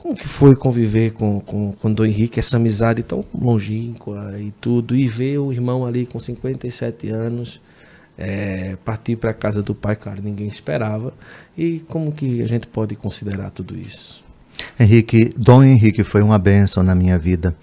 Como que foi conviver com, com, com Dom Henrique, essa amizade tão longínqua e tudo, e ver o irmão ali com 57 anos é, partir para a casa do pai, claro, ninguém esperava. E como que a gente pode considerar tudo isso? Henrique, Dom Henrique foi uma bênção na minha vida.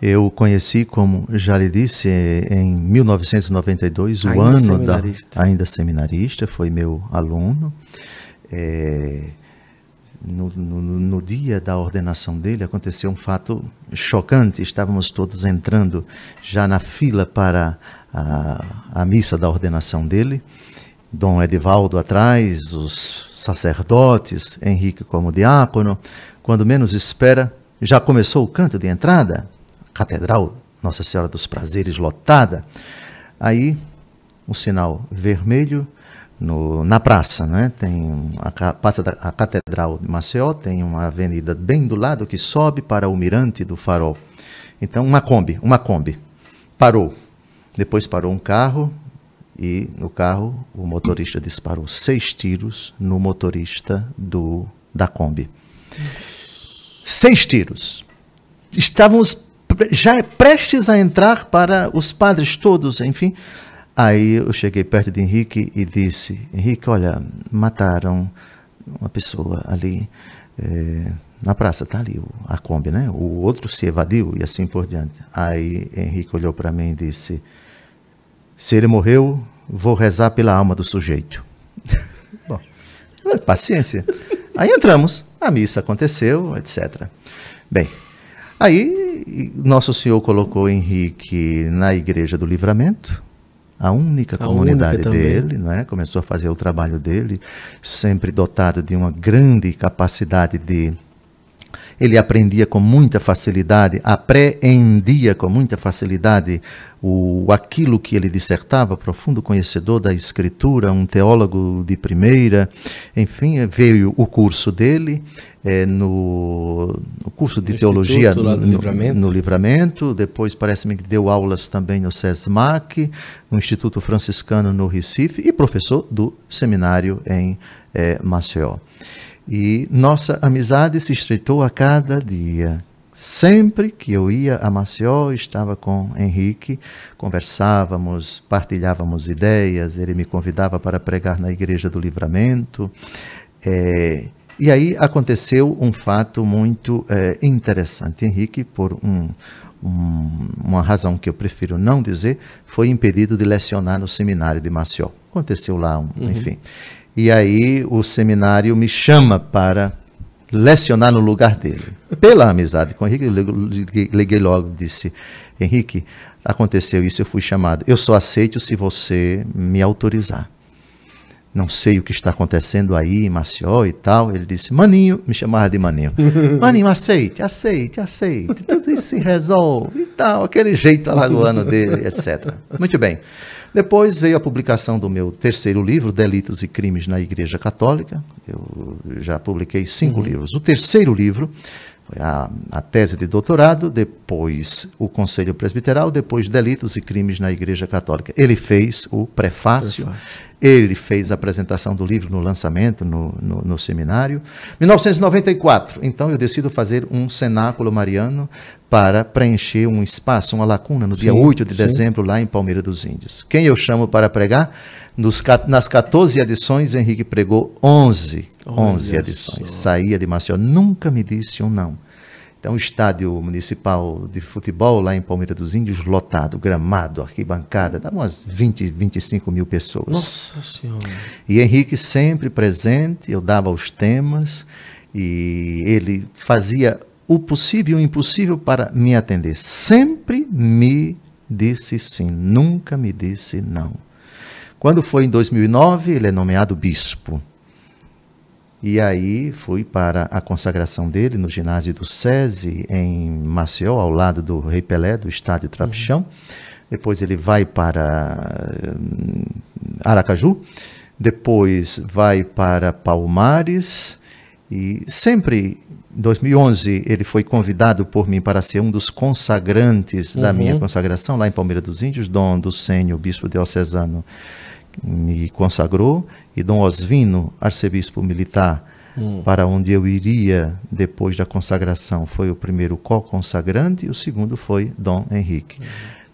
Eu o conheci, como já lhe disse, em 1992, o ano da. Ainda seminarista, foi meu aluno. É, no, no, no, dia da ordenação dele, aconteceu um fato chocante. Estávamos todos entrando já na fila para a, a missa da ordenação dele. Dom Edivaldo atrás, os sacerdotes, Henrique como diácono. Quando menos espera, já começou o canto de entrada, Catedral Nossa Senhora dos Prazeres lotada. Aí, um sinal vermelho no, na praça, né? Tem a, passa da, a Catedral de Maceió, tem uma avenida bem do lado que sobe para o Mirante do Farol. Então, uma Kombi, uma Kombi, parou. Depois parou um carro e no carro o motorista disparou seis tiros no motorista do da Kombi. Seis tiros. Estávamos já prestes a entrar para os padres todos, enfim, Aí eu cheguei perto de Henrique e disse: Henrique, olha, mataram uma pessoa ali é, na praça, tá ali a Kombi, né? O outro se evadiu e assim por diante. Aí Henrique olhou para mim e disse: Se ele morreu, vou rezar pela alma do sujeito. Bom, paciência. Aí entramos, a missa aconteceu, etc. Bem, aí Nosso Senhor colocou Henrique na Igreja do Livramento, a única a comunidade única dele, né? começou a fazer o trabalho dele, sempre dotado de uma grande capacidade de ele aprendia com muita facilidade, apreendia com muita facilidade o, aquilo que ele dissertava, profundo conhecedor da escritura, um teólogo de primeira, enfim, veio o curso dele é, no, no, curso de no teologia no, livramento. no, livramento. depois parece-me que deu aulas também no SESMAC, no Instituto Franciscano no Recife e professor do seminário em é, Maceió. E nossa amizade se estreitou a cada dia. Sempre que eu ia a Maceió, estava com Henrique, conversávamos, partilhávamos ideias, ele me convidava para pregar na Igreja do Livramento. É, e aí aconteceu um fato muito é, interessante. Henrique, por um, um, uma razão que eu prefiro não dizer, foi impedido de lecionar no seminário de Maceió. Aconteceu lá, um, uhum. enfim. E aí o seminário me chama para lecionar no lugar dele. Pela amizade com o Henrique, eu liguei logo e disse: Henrique, aconteceu isso, eu fui chamado. Eu só aceito se você me autorizar. Não sei o que está acontecendo aí em Maceió e tal. Ele disse: Maninho, me chamava de Maninho. Maninho, aceite, aceite, aceite. Tudo isso se resolve e tal. Aquele jeito alagoano dele, etc. Muito bem. Depois veio a publicação do meu terceiro livro, Delitos e Crimes na Igreja Católica. Eu já publiquei cinco uhum. livros. O terceiro livro foi a, a, tese de doutorado, depois o Conselho Presbiteral, depois Delitos e Crimes na Igreja Católica. Ele fez o prefácio. prefácio. Ele fez a apresentação do livro no lançamento, no, no, no seminário. 1994, então eu decido fazer um cenáculo mariano para preencher um espaço, uma lacuna, no sim, dia 8 de sim. dezembro, lá em Palmeira dos Índios. Quem eu chamo para pregar? Nos, nas 14 edições, Henrique pregou 11. 11 edições. Só. Saía de Maceió. Nunca me disse um não. É um estádio municipal de futebol lá em Palmeira dos Índios, lotado, gramado, arquibancada, dava umas 20, 25 mil pessoas. Nossa Senhora! E Henrique sempre presente, eu dava os temas e ele fazia o possível e o impossível para me atender. Sempre me disse sim, nunca me disse não. Quando foi em 2009, ele é nomeado bispo. E aí fui para a consagração dele no ginásio do SESI, em Maceió, ao lado do Rei Pelé, do estádio Trapichão. Uhum. Depois ele vai para hum, Aracaju, depois vai para Palmares e sempre em 2011 ele foi convidado por mim para ser um dos consagrantes uhum. da minha uhum. consagração lá em Palmeira dos Índios, Dom do Sênio, bispo diocesano me consagrou, e Dom Osvino, arcebispo militar, hum. para onde eu iria depois da consagração, foi o primeiro co-consagrante, e o segundo foi Dom Henrique. Hum.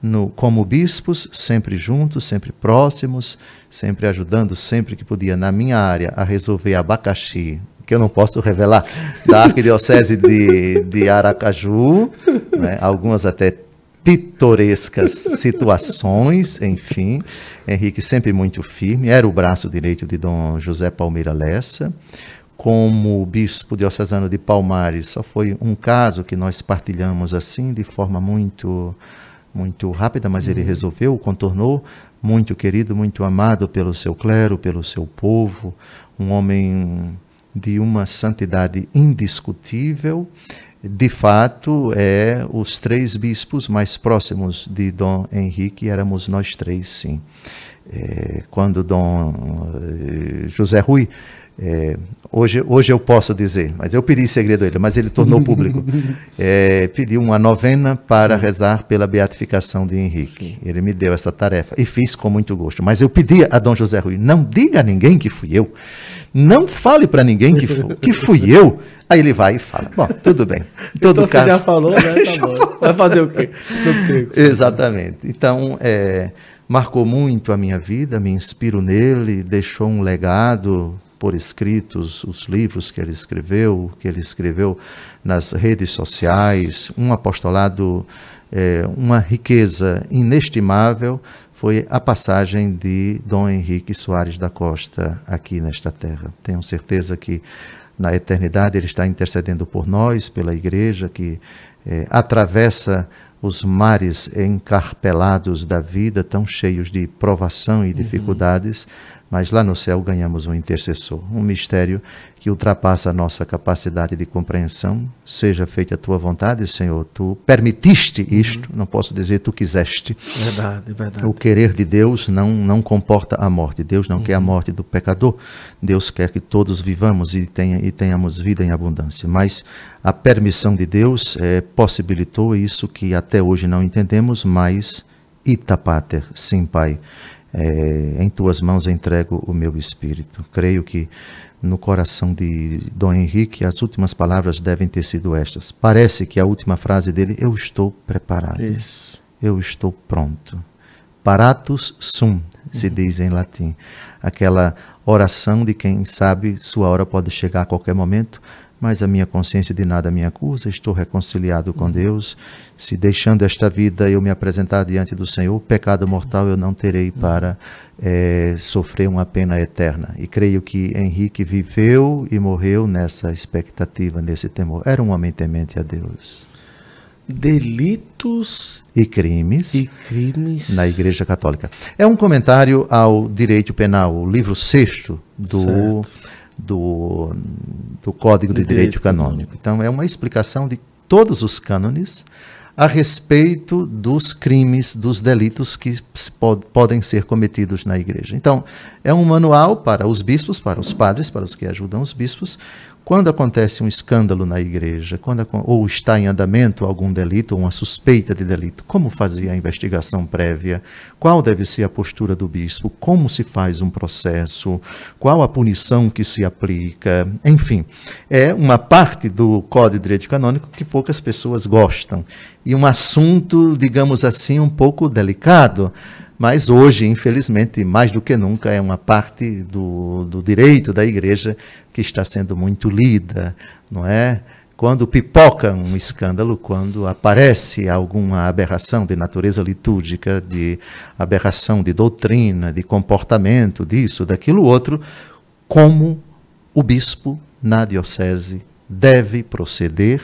No, como bispos, sempre juntos, sempre próximos, sempre ajudando, sempre que podia, na minha área, a resolver abacaxi, que eu não posso revelar, da Arquidiocese de, de Aracaju, né? algumas até pitorescas situações, enfim. Henrique sempre muito firme, era o braço direito de Dom José Palmeira Lessa. Como bispo diocesano de Palmares, só foi um caso que nós partilhamos assim, de forma muito muito rápida, mas ele uhum. resolveu, contornou, muito querido, muito amado pelo seu clero, pelo seu povo, um homem de uma santidade indiscutível de fato, é os três bispos mais próximos de Dom Henrique, éramos nós três, sim. É, quando Dom eh, José Rui, é, hoje, hoje eu posso dizer, mas eu pedi segredo a ele, mas ele tornou público, é, pediu uma novena para sim. rezar pela beatificação de Henrique. Sim. Ele me deu essa tarefa e fiz com muito gosto. Mas eu pedi a Dom José Rui, não diga a ninguém que fui eu, não fale para ninguém que, que fui eu, Aí ele vai e fala: Bom, tudo bem. todo então, caso. Você já falou, né? Tá bom. Vai fazer o quê? Exatamente. Então, é, marcou muito a minha vida, me inspiro nele, deixou um legado por escritos, os livros que ele escreveu, que ele escreveu nas redes sociais, um apostolado, é, uma riqueza inestimável foi a passagem de Dom Henrique Soares da Costa aqui nesta terra. Tenho certeza que na eternidade ele está intercedendo por nós, pela igreja que é, atravessa os mares encarpelados da vida, tão cheios de provação e uhum. dificuldades, uhum mas lá no céu ganhamos um intercessor, um mistério que ultrapassa a nossa capacidade de compreensão. Seja feita a tua vontade, Senhor. Tu permitiste uhum. isto, não posso dizer tu quiseste. Verdade, verdade. O querer de Deus não, não comporta a morte. Deus não uhum. quer a uhum. morte do pecador. Deus quer que todos vivamos e, tenha, e tenhamos vida em abundância. Mas a permissão de Deus é, possibilitou isso que até hoje não entendemos, mas Itapater, sim, Pai é, em tuas mãos entrego o meu espírito. Creio que no coração de Dom Henrique as últimas palavras devem ter sido estas. Parece que a última frase dele: Eu estou preparado. Isso. Eu estou pronto. Paratus sum, se uhum. diz em latim. Aquela oração de quem sabe sua hora pode chegar a qualquer momento, mas a minha consciência de nada me acusa, estou reconciliado com Deus. Se deixando esta vida eu me apresentar diante do Senhor, pecado mortal eu não terei para é, sofrer uma pena eterna. E creio que Henrique viveu e morreu nessa expectativa, nesse temor. Era um homem temente a Deus delitos e crimes, e crimes, na Igreja Católica. É um comentário ao Direito Penal, o livro sexto do certo do, do Código de, de Direito, Direito Canônico. Então, é uma explicação de todos os cânones a respeito dos crimes, dos delitos que pod podem ser cometidos na igreja. Então, é um manual para os bispos, para os padres, para os que ajudam os bispos, quando acontece um escândalo na igreja, quando, ou está em andamento algum delito, ou uma suspeita de delito, como fazer a investigação prévia? Qual deve ser a postura do bispo? Como se faz um processo? Qual a punição que se aplica? Enfim, é uma parte do Código de Direito Canônico que poucas pessoas gostam. E um assunto, digamos assim, um pouco delicado, mas hoje, infelizmente, mais do que nunca, é uma parte do, do direito da igreja que está sendo muito lida, não é? Quando pipoca um escândalo, quando aparece alguma aberração de natureza litúrgica, de aberração de doutrina, de comportamento, disso, daquilo outro, como o bispo na diocese deve proceder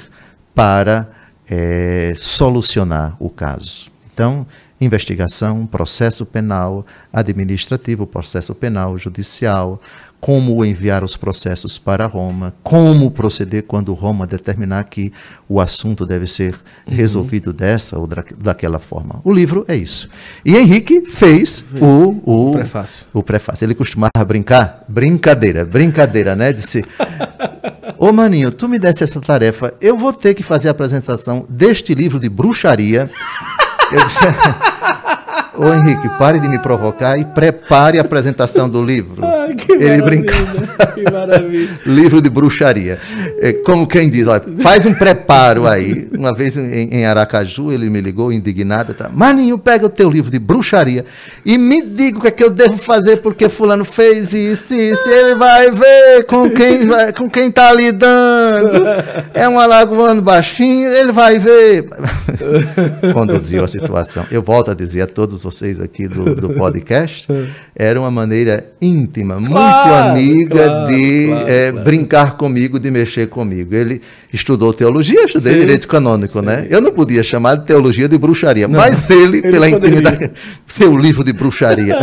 para é, solucionar o caso. Então, investigação, processo penal, administrativo, processo penal, judicial, como enviar os processos para Roma, como proceder quando Roma determinar que o assunto deve ser uhum. resolvido dessa ou daquela forma. O livro é isso. E Henrique fez o, o, o, prefácio. o prefácio. Ele costumava brincar, brincadeira, brincadeira, né? Disse, ô maninho, tu me desse essa tarefa, eu vou ter que fazer a apresentação deste livro de bruxaria eu disse, Ô Henrique, pare de me provocar e prepare a apresentação do livro. Ah, que Ele brincava. Que maravilha. livro de bruxaria. É, como quem diz, olha, faz um preparo aí. Uma vez em, Aracaju, ele me ligou indignado. Tá? Maninho, pega o teu livro de bruxaria e me diga o que é que eu devo fazer porque fulano fez isso, isso. Ele vai ver com quem, vai, com quem tá lidando. É um alagoano baixinho, ele vai ver. Conduziu a situação. Eu volto a dizer a todos vocês aqui do, do podcast, é. era uma maneira íntima, claro, muito amiga claro, de eh, claro, é, brincar comigo, de mexer comigo. Ele estudou teologia, estudei sim, direito canônico, sim. né? Eu não podia chamar de teologia de bruxaria, não, mas ele, ele pela poderia. intimidade, seu livro de bruxaria.